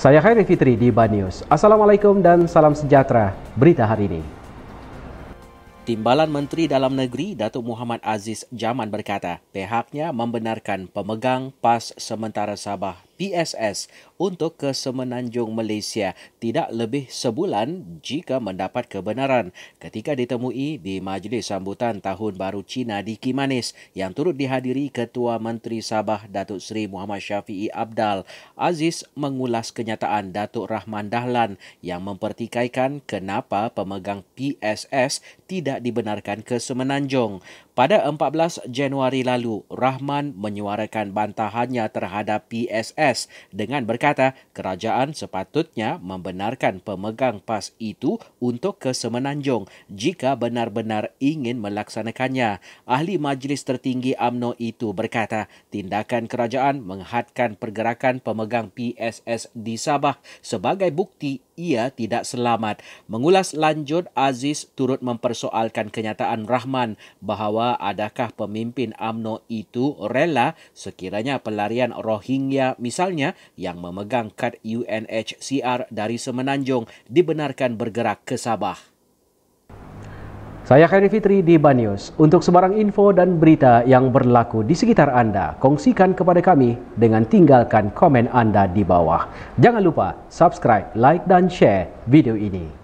Saya Khairi Fitri di Banyus. Assalamualaikum dan salam sejahtera. Berita hari ini. Timbalan Menteri Dalam Negeri Datuk Muhammad Aziz Jaman berkata, pihaknya membenarkan pemegang PAS Sementara Sabah PSS untuk ke Semenanjung Malaysia tidak lebih sebulan jika mendapat kebenaran ketika ditemui di Majlis Sambutan Tahun Baru Cina di Kimanis yang turut dihadiri Ketua Menteri Sabah Datuk Seri Muhammad Syafi'i Abdal. Aziz mengulas kenyataan Datuk Rahman Dahlan yang mempertikaikan kenapa pemegang PSS tidak dibenarkan ke Semenanjung. Pada 14 Januari lalu, Rahman menyuarakan bantahannya terhadap PSS dengan berkata kerajaan sepatutnya membenarkan pemegang PAS itu untuk ke Semenanjung jika benar-benar ingin melaksanakannya. Ahli Majlis Tertinggi AMNO itu berkata tindakan kerajaan menghadkan pergerakan pemegang PSS di Sabah sebagai bukti ia tidak selamat. Mengulas lanjut, Aziz turut mempersoal membatalkan kenyataan Rahman bahawa adakah pemimpin AMNO itu rela sekiranya pelarian Rohingya misalnya yang memegang kad UNHCR dari Semenanjung dibenarkan bergerak ke Sabah. Saya Khairi Fitri di Banyus. Untuk sebarang info dan berita yang berlaku di sekitar anda, kongsikan kepada kami dengan tinggalkan komen anda di bawah. Jangan lupa subscribe, like dan share video ini.